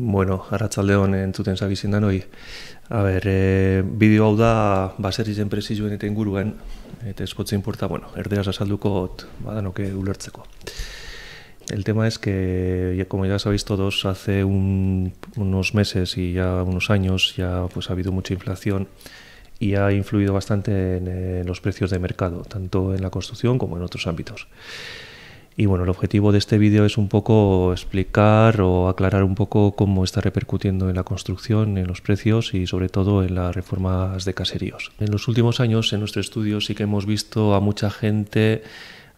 Bueno, arratzalde honen entzuten zabizien da, noi. A ber, e, bideo hau da, baser izen presizioen eta inguruen, eta ez potzein porta, bueno, erderaz azalduko, badanoke ulertzeko. El tema es que, como ya sabéis todos, hace unos meses y ya unos años ya pues ha habido mucha inflación y ha influido bastante en eh, los precios de mercado, tanto en la construcción como en otros ámbitos. Y bueno, el objetivo de este vídeo es un poco explicar o aclarar un poco cómo está repercutiendo en la construcción, en los precios y sobre todo en las reformas de caseríos. En los últimos años en nuestro estudio sí que hemos visto a mucha gente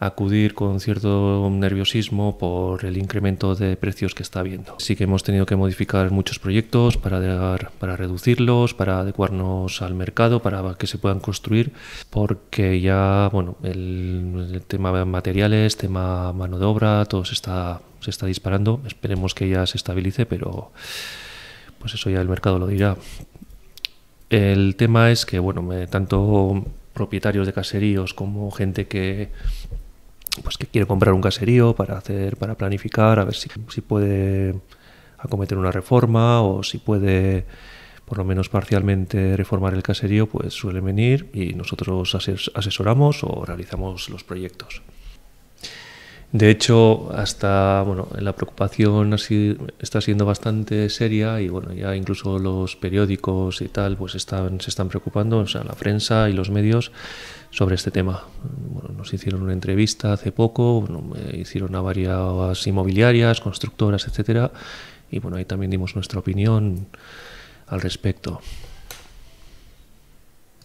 acudir con cierto nerviosismo por el incremento de precios que está habiendo. Sí que hemos tenido que modificar muchos proyectos para, para reducirlos, para adecuarnos al mercado, para que se puedan construir, porque ya, bueno, el, tema de materiales, tema mano de obra, todo se está, se está disparando. Esperemos que ya se estabilice, pero pues eso ya el mercado lo dirá. El tema es que, bueno, tanto propietarios de caseríos como gente que, pues que quiere comprar un caserío para hacer, para planificar, a ver si, puede acometer una reforma o si puede por lo menos parcialmente reformar el caserío, pues suele venir y nosotros asesoramos o realizamos los proyectos. De hecho, hasta bueno, la preocupación está siendo bastante seria y bueno, ya incluso los periódicos y tal, pues están, se están preocupando, o sea, la prensa y los medios sobre este tema. Bueno, nos hicieron una entrevista hace poco, eh, hicieron a varias inmobiliarias, constructoras, etcétera, y bueno, ahí también dimos nuestra opinión al respecto.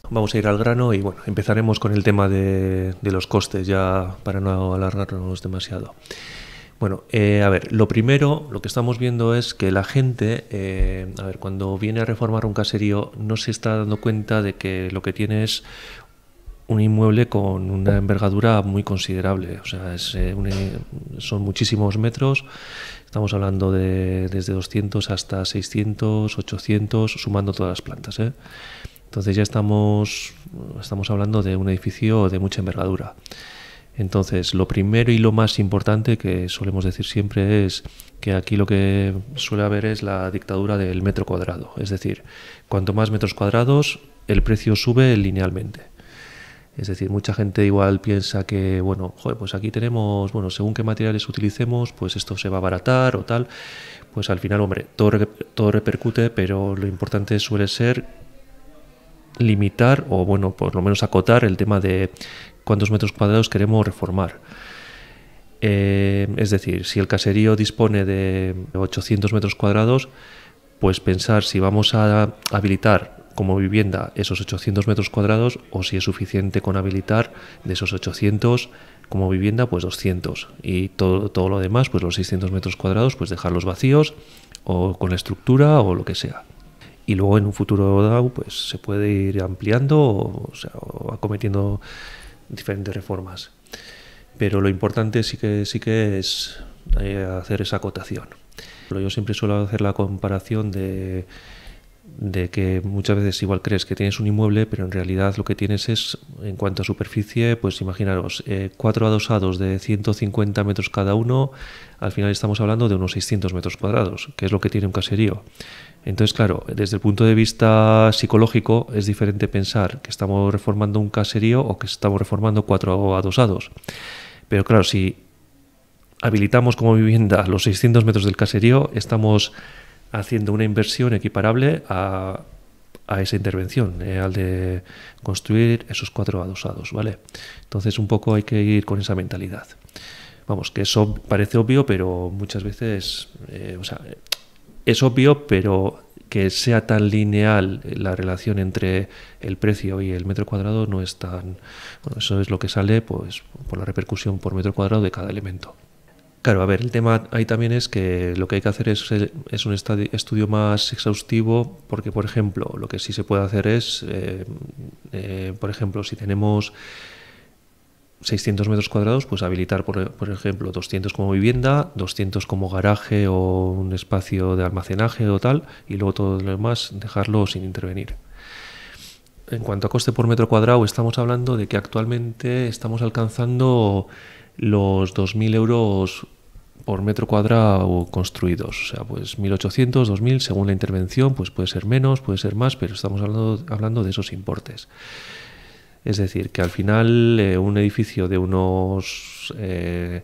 Vamos a ir al grano y bueno, empezaremos con el tema de, los costes ya para no alargarnos demasiado. Bueno, eh, a ver, lo primero, lo que estamos viendo es que la gente, eh, a ver, cuando viene a reformar un caserío, no se está dando cuenta de que lo que tiene es un inmueble con una envergadura muy considerable. O sea, eh, son muchísimos metros. Estamos hablando de desde 200 hasta 600, 800, sumando todas las plantas. ¿eh? Entonces ya estamos, estamos hablando de un edificio de mucha envergadura. Entonces, lo primero y lo más importante que solemos decir siempre es que aquí lo que suele haber es la dictadura del metro cuadrado. Es decir, cuanto más metros cuadrados, el precio sube linealmente. Es decir, mucha gente igual piensa que, bueno, pues aquí tenemos, bueno, según qué materiales utilicemos, pues esto se va a abaratar o tal. Pues al final, hombre, todo, todo repercute, pero lo importante suele ser limitar o, bueno, por lo menos acotar el tema de cuántos metros cuadrados queremos reformar. Eh, es decir, si el caserío dispone de 800 metros cuadrados, pues pensar si vamos a habilitar como vivienda esos 800 metros cuadrados o si es suficiente con habilitar de esos 800 como vivienda pues 200 y todo, todo lo demás pues los 600 metros cuadrados pues dejarlos vacíos o con la estructura o lo que sea y luego en un futuro DAO pues se puede ir ampliando o, acometiendo diferentes reformas pero lo importante sí que sí que es eh, hacer esa acotación yo siempre suelo hacer la comparación de de que muchas veces igual crees que tienes un inmueble, pero en realidad lo que tienes es, en cuanto a superficie, pues imaginaros, eh, cuatro adosados de 150 metros cada uno, al final estamos hablando de unos 600 metros cuadrados, que es lo que tiene un caserío. Entonces, claro, desde el punto de vista psicológico es diferente pensar que estamos reformando un caserío o que estamos reformando cuatro adosados. Pero claro, si habilitamos como vivienda los 600 metros del caserío, estamos haciendo una inversión equiparable a, a esa intervención, eh, al de construir esos cuatro adosados, ¿vale? Entonces un poco hay que ir con esa mentalidad. Vamos, que eso parece obvio, pero muchas veces, eh, o sea, es obvio, pero que sea tan lineal la relación entre el precio y el metro cuadrado no es tan... Bueno, eso es lo que sale pues, por la repercusión por metro cuadrado de cada elemento. Claro, a ver, el tema ahí también es que lo que hay que hacer es, un estudio más exhaustivo, porque, por ejemplo, lo que sí se puede hacer es, eh, eh, por ejemplo, si tenemos 600 metros cuadrados, pues habilitar, por, por, ejemplo, 200 como vivienda, 200 como garaje o un espacio de almacenaje o tal, y luego todo lo demás dejarlo sin intervenir. En cuanto a coste por metro cuadrado, estamos hablando de que actualmente estamos alcanzando los 2.000 euros por metro cuadrado construidos. O sea, pues 1.800, 2.000, según la intervención, pues puede ser menos, puede ser más, pero estamos hablando, hablando de esos importes. Es decir, que al final eh, un edificio de unos... Eh,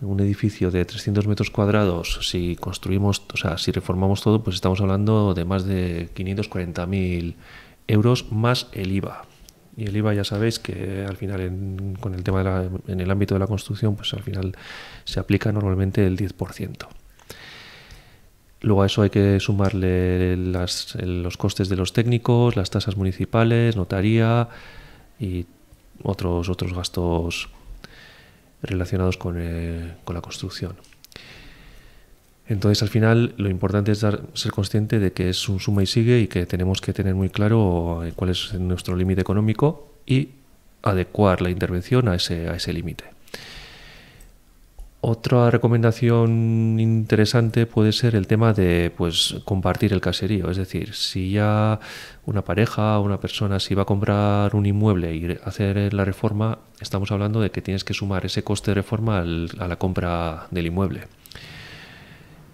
un edificio de 300 metros cuadrados, si construimos, o sea, si reformamos todo, pues estamos hablando de más de 540.000 euros más el IVA y el IVA ya sabéis que al final en, con el tema de la, en el ámbito de la construcción pues al final se aplica normalmente el 10%. Luego a eso hay que sumarle los costes de los técnicos, las tasas municipales, notaría y otros, otros gastos relacionados con eh, la construcción. Entonces, al final, lo importante es ser consciente de que es un suma y sigue y que tenemos que tener muy claro eh, cuál es nuestro límite económico y adecuar la intervención a ese, límite. Otra recomendación interesante puede ser el tema de pues, compartir el caserío. Es decir, si ya una pareja o una persona se va a comprar un inmueble y hacer la reforma, estamos hablando de que tienes que sumar ese coste de reforma a la compra del inmueble.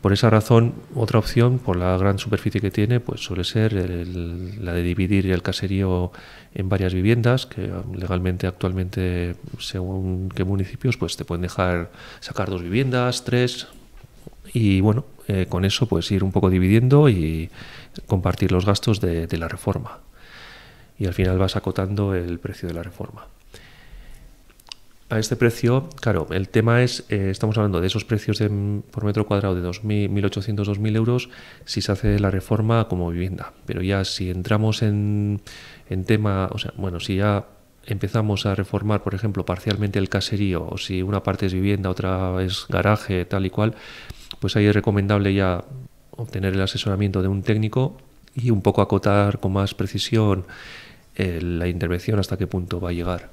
Por esa razón, otra opción, por la gran superficie que tiene, pues suele ser la de dividir el caserío en varias viviendas, que legalmente actualmente, según qué municipios, pues te pueden dejar sacar dos viviendas, tres, y bueno, eh, con eso puedes ir un poco dividiendo y compartir los gastos de la reforma. Y al final vas acotando el precio de la reforma a este precio, claro, el tema es, eh, estamos hablando de esos precios de, por metro cuadrado de 2.000, 1.800, 2.000 euros si se hace la reforma como vivienda. Pero ya si entramos en, tema, o sea, bueno, si ya empezamos a reformar, por ejemplo, parcialmente el caserío, o si una parte es vivienda, otra es garaje, tal y cual, pues ahí es recomendable ya obtener el asesoramiento de un técnico y un poco acotar con más precisión eh, la intervención hasta qué punto va a llegar.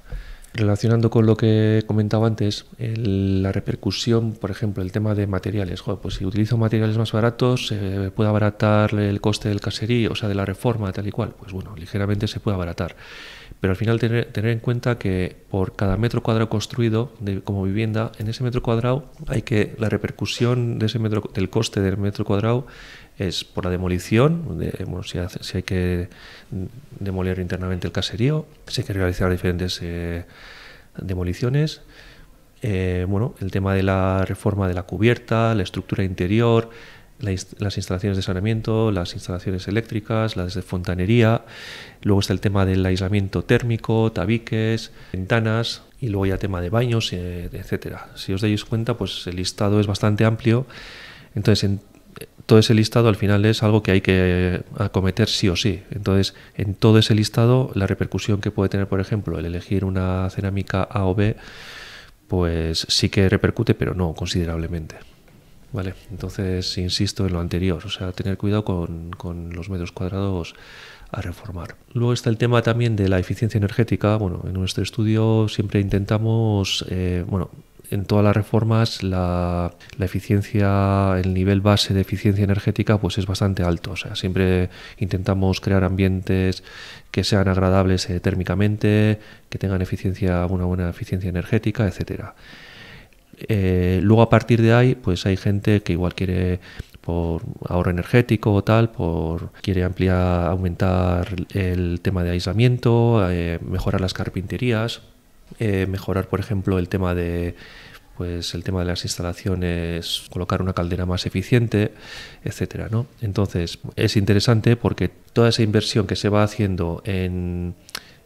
Relacionando con lo que comentaba antes, la repercusión, por ejemplo, el tema de materiales. pues si utilizo materiales más baratos, se puede abaratar el coste del caserío, o sea, de la reforma, tal y cual. Pues bueno, ligeramente se puede abaratar. Pero al final tener, en cuenta que por cada metro cuadrado construido como vivienda, en ese metro cuadrado hay que la repercusión de ese metro, del coste del metro cuadrado es por la demolición, si, hay que demoler internamente el caserío, si hay que realizar diferentes eh, demoliciones. Eh, bueno, el tema de la reforma de la cubierta, la estructura interior, las instalaciones de saneamiento, las instalaciones eléctricas, las de fontanería. Luego está el tema del aislamiento térmico, tabiques, ventanas y luego ya tema de baños, etc. Eh, etcétera. Si os dais cuenta, pues el listado es bastante amplio. Entonces, en todo ese listado al final es algo que hay que acometer sí o sí. Entonces, en todo ese listado, la repercusión que puede tener, por ejemplo, el elegir una cerámica A o B, pues sí que repercute, pero no considerablemente. Vale, entonces insisto en lo anterior, o sea, tener cuidado con, los metros cuadrados a reformar. Luego está el tema también de la eficiencia energética. Bueno, en nuestro estudio siempre intentamos, eh, bueno, en todas las reformas la, eficiencia, el nivel base de eficiencia energética pues es bastante alto. O sea, siempre intentamos crear ambientes que sean agradables eh, térmicamente, que tengan eficiencia, una buena eficiencia energética, etcétera. Eh, luego a partir de ahí, pues hay gente que igual quiere por ahorro energético o tal, por quiere ampliar, aumentar el tema de aislamiento, eh, mejorar las carpinterías, eh, mejorar, por ejemplo, el tema de pues el tema de las instalaciones, colocar una caldera más eficiente, etcétera, ¿no? Entonces, es interesante porque toda esa inversión que se va haciendo en,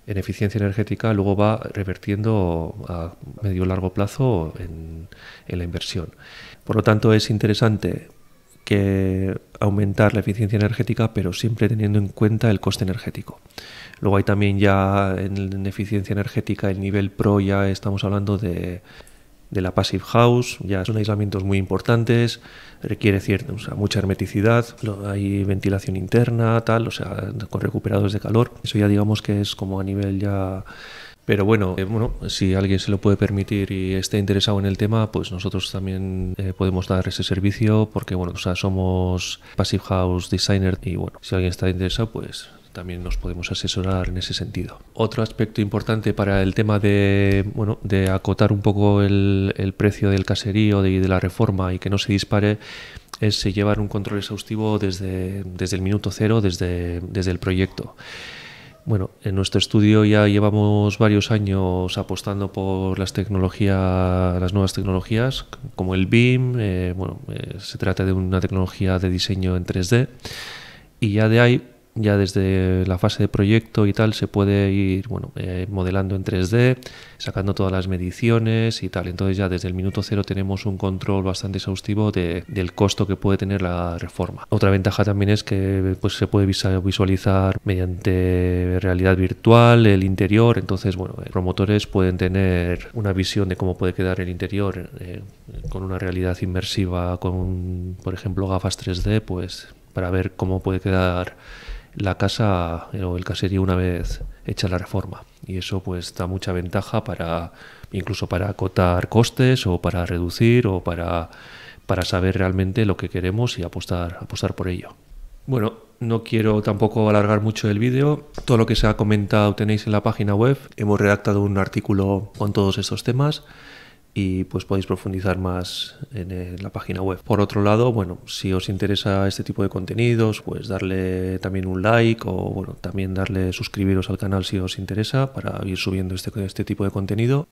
en eficiencia energética luego va revertiendo a medio largo plazo en, en la inversión. Por lo tanto, es interesante que aumentar la eficiencia energética, pero siempre teniendo en cuenta el coste energético. Luego hay también ya en, eficiencia energética el nivel pro, ya estamos hablando de, la passive house, ya son aislamientos muy importantes, requiere cierta, mucha hermeticidad, hay ventilación interna, tal, o sea, con recuperados de calor. Eso ya digamos que es como a nivel ya pero bueno, eh, bueno, si alguien se lo puede permitir y está interesado en el tema, pues nosotros también eh, podemos dar ese servicio porque bueno, sea, somos Passive House Designer y bueno, si alguien está interesado, pues también nos podemos asesorar en ese sentido. Otro aspecto importante para el tema de, de acotar un poco el, precio del caserío y de, la reforma y que no se dispare es llevar un control exhaustivo desde, desde el minuto cero, desde, desde el proyecto. Bueno, en nuestro estudio ya llevamos varios años apostando por las tecnologías, las nuevas tecnologías, como el BIM. Eh, bueno, eh, se trata de una tecnología de diseño en 3D y ya de ahí ya desde la fase de proyecto y tal se puede ir bueno, eh, modelando en 3D, sacando todas las mediciones y tal. Entonces ya desde el minuto cero tenemos un control bastante exhaustivo de, del costo que puede tener la reforma. Otra ventaja también es que pues, se puede visualizar mediante realidad virtual el interior, entonces bueno, eh, promotores pueden tener una visión de cómo puede quedar el interior eh, con una realidad inmersiva, con por ejemplo gafas 3D, pues para ver cómo puede quedar la casa o el caserío una vez hecha la reforma. Y eso pues da mucha ventaja para incluso para acotar costes o para reducir o para, para saber realmente lo que queremos y apostar, apostar por ello. Bueno, no quiero tampoco alargar mucho el vídeo. Todo lo que se ha comentado tenéis en la página web. Hemos redactado un artículo con todos estos temas y pues podéis profundizar más en eh, la página web. Por otro lado, bueno, si os interesa este tipo de contenidos, pues darle también un like o bueno, también darle suscribiros al canal si os interesa para ir subiendo este, este tipo de contenido.